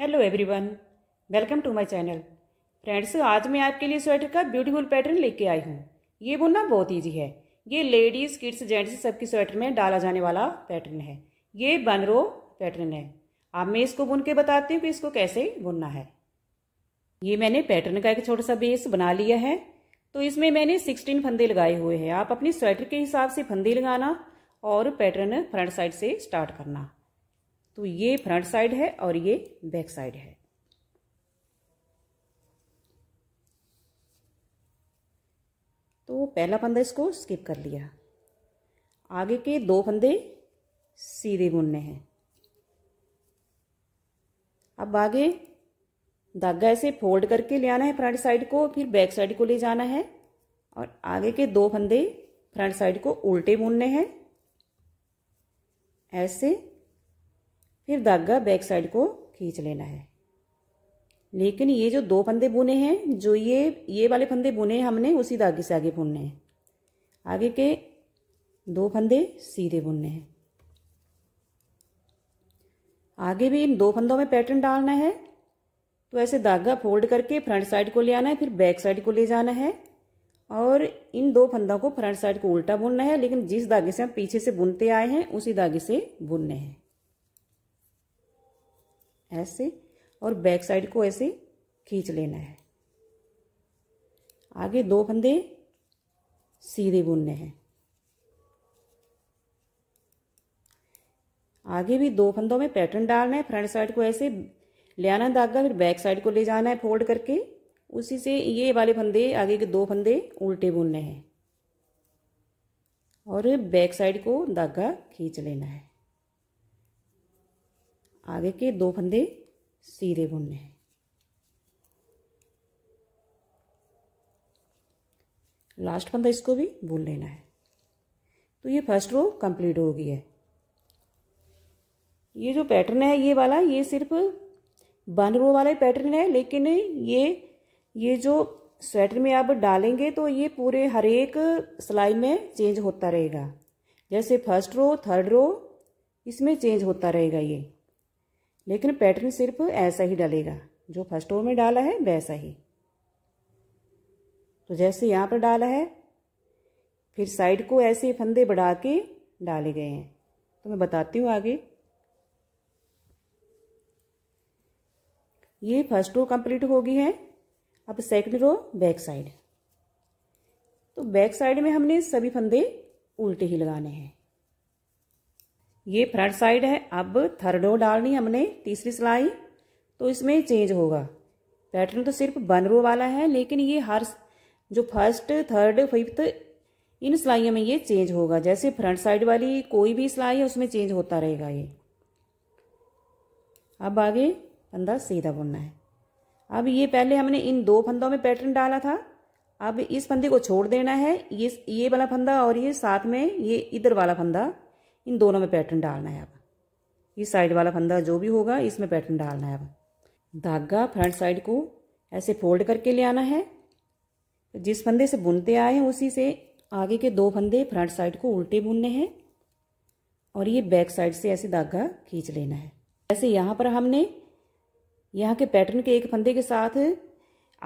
hello everyone welcome to my channel friends आज मैं आपके लिए स्वेटर का ब्यूटीफुल पैटर्न लेके आई हूँ ये बुनना बहुत ईजी है ये लेडीज़ किड्स जेंट्स सबकी स्वेटर में डाला जाने वाला पैटर्न है ये बनरो पैटर्न है अब मैं इसको बुन के बताती हूँ कि इसको कैसे बुनना है ये मैंने पैटर्न का एक छोटा सा बेस बना लिया है तो इसमें मैंने सिक्सटीन फंदे लगाए हुए हैं आप अपनी स्वेटर के हिसाब से फंदे लगाना और पैटर्न फ्रंट साइड से स्टार्ट करना तो ये फ्रंट साइड है और ये बैक साइड है तो पहला फंदा इसको स्किप कर लिया आगे के दो फंदे सीधे बुनने हैं अब आगे धागा ऐसे फोल्ड करके ले आना है फ्रंट साइड को फिर बैक साइड को ले जाना है और आगे के दो फंदे फ्रंट साइड को उल्टे बुनने हैं ऐसे फिर धागा बैक साइड को खींच लेना है लेकिन ये जो दो फंदे बुने हैं जो ये ये वाले फंदे बुने हैं हमने उसी धागे से आगे बुनने हैं आगे के दो फंदे सीधे बुनने हैं आगे भी इन दो फंदों में पैटर्न डालना है तो ऐसे धागा फोल्ड करके फ्रंट साइड को ले आना है फिर बैक साइड को ले जाना है और इन दो फंदों को फ्रंट साइड को उल्टा बुनना है लेकिन जिस धागे से हम पीछे से बुनते आए हैं उसी धागे से बुनने हैं ऐसे और बैक साइड को ऐसे खींच लेना है आगे दो फंदे सीधे बुनने हैं आगे भी दो फंदों में पैटर्न डालना है फ्रंट साइड को ऐसे ले आना धागा फिर बैक साइड को ले जाना है फोल्ड करके उसी से ये वाले फंदे आगे के दो फंदे उल्टे बुनने हैं और बैक साइड को धागा खींच लेना है आगे के दो फंदे सीधे बुनने हैं लास्ट फंदा इसको भी बुन लेना है तो ये फर्स्ट रो कंप्लीट हो गई है ये जो पैटर्न है ये वाला ये सिर्फ वन रो वाला ही पैटर्न है लेकिन ये ये जो स्वेटर में आप डालेंगे तो ये पूरे हर एक सिलाई में चेंज होता रहेगा जैसे फर्स्ट रो थर्ड रो इसमें चेंज होता रहेगा ये लेकिन पैटर्न सिर्फ ऐसा ही डलेगा जो फर्स्ट रो में डाला है वैसा ही तो जैसे यहाँ पर डाला है फिर साइड को ऐसे फंदे बढ़ा के डाले गए हैं तो मैं बताती हूँ आगे ये फर्स्ट रो कंप्लीट हो गई है अब सेकंड रो बैक साइड तो बैक साइड में हमने सभी फंदे उल्टे ही लगाने हैं ये फ्रंट साइड है अब थर्ड रो डालनी हमने तीसरी सिलाई तो इसमें चेंज होगा पैटर्न तो सिर्फ वन रो वाला है लेकिन ये हर जो फर्स्ट थर्ड फिफ्थ इन सिलाइयों में ये चेंज होगा जैसे फ्रंट साइड वाली कोई भी सिलाई है उसमें चेंज होता रहेगा ये अब आगे फंदा सीधा बुनना है अब ये पहले हमने इन दो फंदों में पैटर्न डाला था अब इस फंदे को छोड़ देना है ये ये वाला फंदा और ये साथ में ये इधर वाला फंदा इन दोनों में पैटर्न डालना है अब ये साइड वाला फंदा जो भी होगा इसमें पैटर्न डालना है अब धागा फ्रंट साइड को ऐसे फोल्ड करके ले आना है जिस फंदे से बुनते आए हैं उसी से आगे के दो फंदे फ्रंट साइड को उल्टे बुनने हैं और ये बैक साइड से ऐसे धागा खींच लेना है ऐसे यहाँ पर हमने यहाँ के पैटर्न के एक फंदे के साथ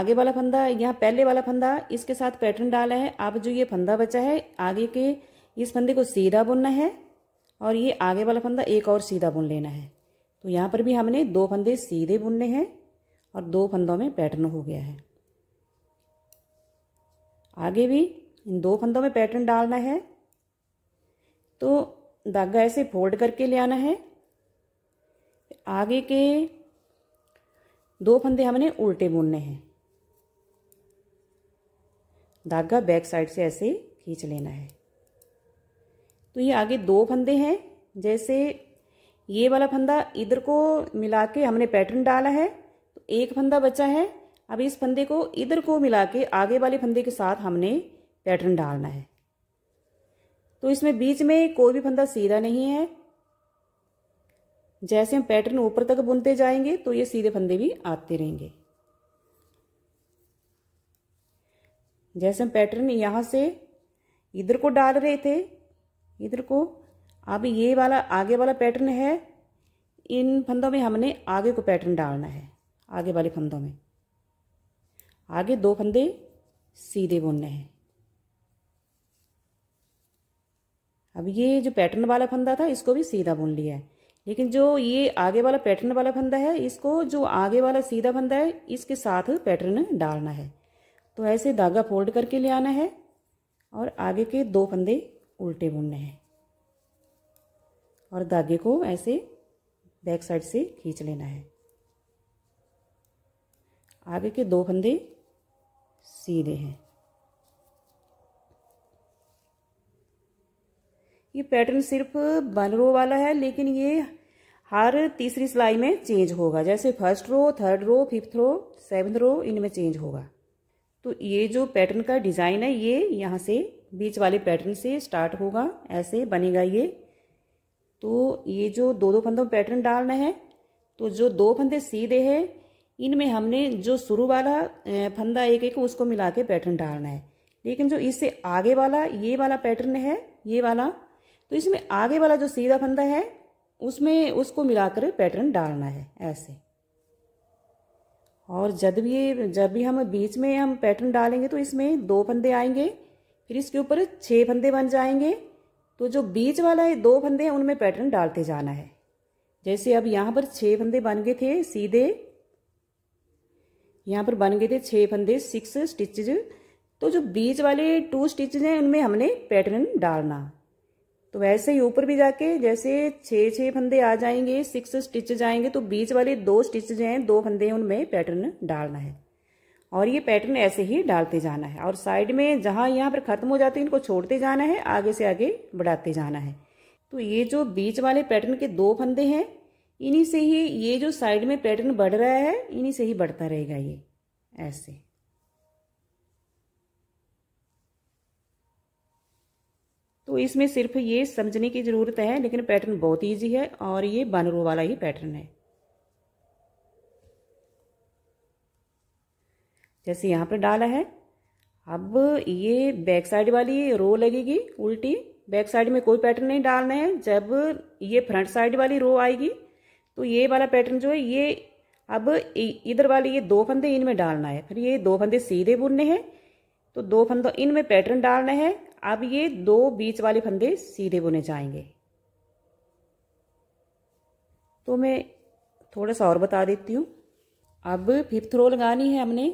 आगे वाला फंदा यहाँ पहले वाला फंदा इसके साथ पैटर्न डाला है अब जो ये फंदा बचा है आगे के इस फंदे को सीधा बुनना है और ये आगे वाला फंदा एक और सीधा बुन लेना है तो यहाँ पर भी हमने दो फंदे सीधे बुनने हैं और दो फंदों में पैटर्न हो गया है आगे भी इन दो फंदों में पैटर्न डालना है तो धागा ऐसे फोल्ड करके ले आना है आगे के दो फंदे हमने उल्टे बुनने हैं धागा बैक साइड से ऐसे खींच लेना है तो ये आगे दो फंदे हैं जैसे ये वाला फंदा इधर को मिला के हमने पैटर्न डाला है तो एक फंदा बचा है अब इस फंदे को इधर को मिला के आगे वाले फंदे के साथ हमने पैटर्न डालना है तो इसमें बीच में कोई भी फंदा सीधा नहीं है जैसे हम पैटर्न ऊपर तक बुनते जाएंगे तो ये सीधे फंदे भी आते रहेंगे जैसे हम पैटर्न यहाँ से इधर को डाल रहे थे इधर को अब ये वाला आगे वाला पैटर्न है इन फंदों में हमने आगे को पैटर्न डालना है आगे वाले फंदों में आगे दो फंदे सीधे बुनने हैं अब ये जो पैटर्न वाला फंदा था इसको भी सीधा बुन लिया है लेकिन जो ये आगे वाला पैटर्न वाला फंदा है इसको जो आगे वाला सीधा फंदा है इसके साथ पैटर्न डालना है तो ऐसे धागा फोल्ड करके ले आना है और आगे के दो फंदे उल्टे बुनने हैं और धागे को ऐसे बैक साइड से खींच लेना है आगे के दो फंदे सीधे हैं ये पैटर्न सिर्फ वन रो वाला है लेकिन ये हर तीसरी सिलाई में चेंज होगा जैसे first row third row fifth row seventh row इनमें चेंज होगा तो ये जो पैटर्न का डिज़ाइन है ये यहाँ से बीच वाले पैटर्न से स्टार्ट होगा ऐसे बनेगा ये तो ये जो दो दो फंदों पैटर्न डालना है तो जो दो फंदे सीधे हैं इनमें हमने जो शुरू वाला फंदा एक एक उसको मिला के पैटर्न डालना है लेकिन जो इससे आगे वाला ये वाला पैटर्न है ये वाला तो इसमें आगे वाला जो सीधा फंदा है उसमें उसको मिलाकर पैटर्न डालना है ऐसे और जब ये जब भी हम बीच में हम पैटर्न डालेंगे तो इसमें दो फंदे आएंगे फिर इसके ऊपर छः फंदे बन जाएंगे तो जो बीच वाला है दो फंदे हैं उनमें पैटर्न डालते जाना है जैसे अब यहाँ पर छः फंदे बन गए थे सीधे यहाँ पर बन गए थे छः फंदे सिक्स स्टिचेज तो जो बीच वाले टू स्टिचेज हैं उनमें हमने पैटर्न डालना तो वैसे ही ऊपर भी जाके जैसे छः छः फंदे आ जाएंगे सिक्स स्टिचेज आएंगे तो बीच वाले दो स्टिचेज हैं दो फंदे हैं उनमें पैटर्न डालना है और ये पैटर्न ऐसे ही डालते जाना है और साइड में जहाँ यहाँ पर ख़त्म हो जाते हैं इनको छोड़ते जाना है आगे से आगे बढ़ाते जाना है तो ये जो बीच वाले पैटर्न के दो फंदे हैं इन्हीं से ही ये जो साइड में पैटर्न बढ़ रहा है इन्हीं से ही बढ़ता रहेगा ये ऐसे तो इसमें सिर्फ ये समझने की ज़रूरत है लेकिन पैटर्न बहुत ईजी है और ये बानरो वाला ही पैटर्न है जैसे यहाँ पर डाला है अब ये बैक साइड वाली रो लगेगी उल्टी बैक साइड में कोई पैटर्न नहीं डालना है जब ये फ्रंट साइड वाली रो आएगी तो ये वाला पैटर्न जो है ये अब इधर वाले ये दो फंदे इनमें डालना है फिर ये दो फंदे सीधे बुनने हैं तो दो फंदों इनमें पैटर्न डालना है अब ये दो बीच वाले फंदे सीधे बुने जाएंगे तो मैं थोड़ा सा और बता देती हूँ अब फिफ्थ रो लगानी है हमने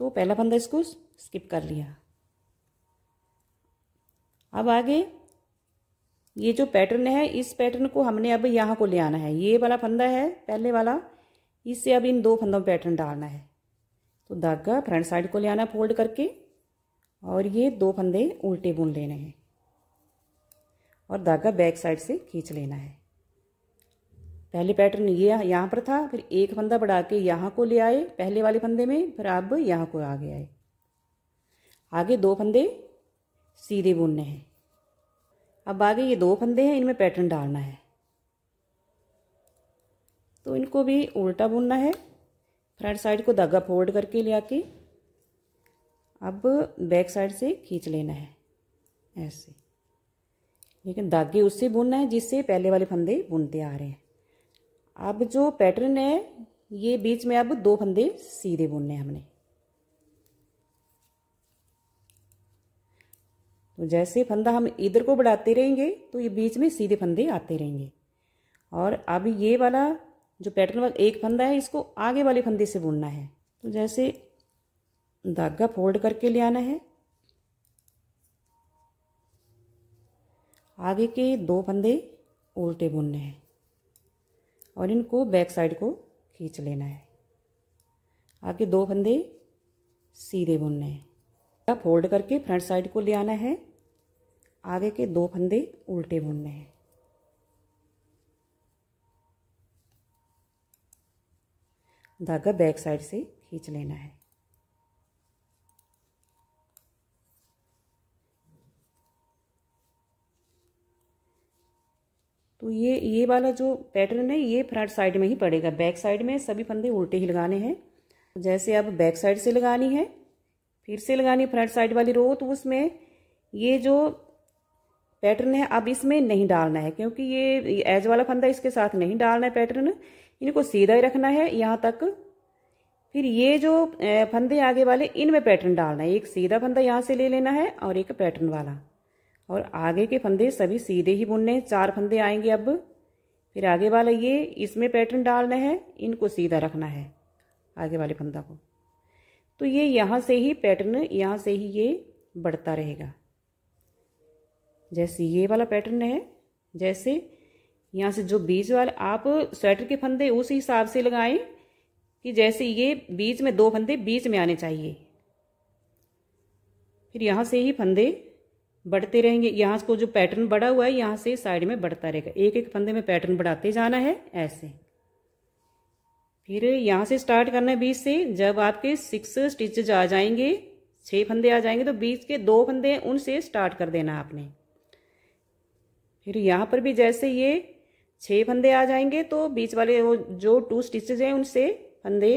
तो पहला फंदा इसको स्किप कर लिया अब आगे ये जो पैटर्न है इस पैटर्न को हमने अब यहाँ को ले आना है ये वाला फंदा है पहले वाला इससे अब इन दो फंदों में पैटर्न डालना है तो धागा फ्रंट साइड को ले आना फोल्ड करके और ये दो फंदे उल्टे बुन लेने हैं और धागा बैक साइड से खींच लेना है पहले पैटर्न ये यह यहाँ पर था फिर एक फंदा बढ़ा के यहाँ को ले आए पहले वाले फंदे में फिर अब यहाँ को आगे आए आगे दो फंदे सीधे बुनने हैं अब आगे ये दो फंदे हैं इनमें पैटर्न डालना है तो इनको भी उल्टा बुनना है फ्रंट साइड को धागा फोल्ड करके ले आके अब बैक साइड से खींच लेना है ऐसे लेकिन धागे उससे बुनना है जिससे पहले वाले फंदे बुनते आ रहे हैं अब जो पैटर्न है ये बीच में अब दो फंदे सीधे बुनने हैं हमने तो जैसे फंदा हम इधर को बढ़ाते रहेंगे तो ये बीच में सीधे फंदे आते रहेंगे और अब ये वाला जो पैटर्न वाला एक फंदा है इसको आगे वाले फंदे से बुनना है तो जैसे धागा फोल्ड करके ले आना है आगे के दो फंदे उल्टे बुनने हैं और इनको बैक साइड को खींच लेना है आपके दो फंदे सीधे बुनने हैं अब फोल्ड करके फ्रंट साइड को ले आना है आगे के दो फंदे उल्टे बुनने हैं धागा बैक साइड से खींच लेना है तो ये ये वाला जो पैटर्न है ये फ्रंट साइड में ही पड़ेगा बैक साइड में सभी फंदे उल्टे ही लगाने हैं जैसे अब बैक साइड से लगानी है फिर से लगानी फ्रंट साइड वाली रो तो उसमें ये जो पैटर्न है अब इसमें नहीं डालना है क्योंकि ये एज वाला फंदा इसके साथ नहीं डालना है पैटर्न इनको सीधा ही रखना है यहाँ तक फिर ये जो फंदे आगे वाले इनमें पैटर्न डालना है एक सीधा फंदा यहाँ से ले लेना है और एक पैटर्न वाला और आगे के फंदे सभी सीधे ही बुनने चार फंदे आएंगे अब फिर आगे वाला ये इसमें पैटर्न डालना है इनको सीधा रखना है आगे वाले फंदा को तो ये यहाँ से ही पैटर्न यहाँ से ही ये बढ़ता रहेगा जैसे ये वाला पैटर्न है जैसे यहाँ से जो बीच वाले आप स्वेटर के फंदे उस हिसाब से लगाएं कि जैसे ये बीच में दो फंदे बीच में आने चाहिए फिर यहाँ से ही फंदे बढ़ते रहेंगे यहाँ को जो पैटर्न बढ़ा हुआ है यहाँ से साइड में बढ़ता रहेगा एक एक फंदे में पैटर्न बढ़ाते जाना है ऐसे फिर यहाँ से स्टार्ट करना है बीच से जब आपके सिक्स स्टिचेज आ जाएंगे छः फंदे आ जाएंगे तो बीच के दो फंदे हैं उनसे स्टार्ट कर देना आपने फिर यहाँ पर भी जैसे ये छः फंदे आ जाएंगे तो बीच वाले वो जो टू स्टिचेज हैं उनसे फंदे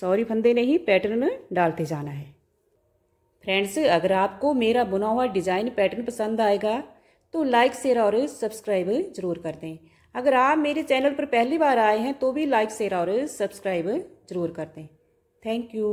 सॉरी फंदे नहीं पैटर्न डालते जाना है फ्रेंड्स अगर आपको मेरा बुना हुआ डिज़ाइन पैटर्न पसंद आएगा तो लाइक शेयर और सब्सक्राइब जरूर कर दें अगर आप मेरे चैनल पर पहली बार आए हैं तो भी लाइक शेयर और सब्सक्राइब जरूर कर दें थैंक यू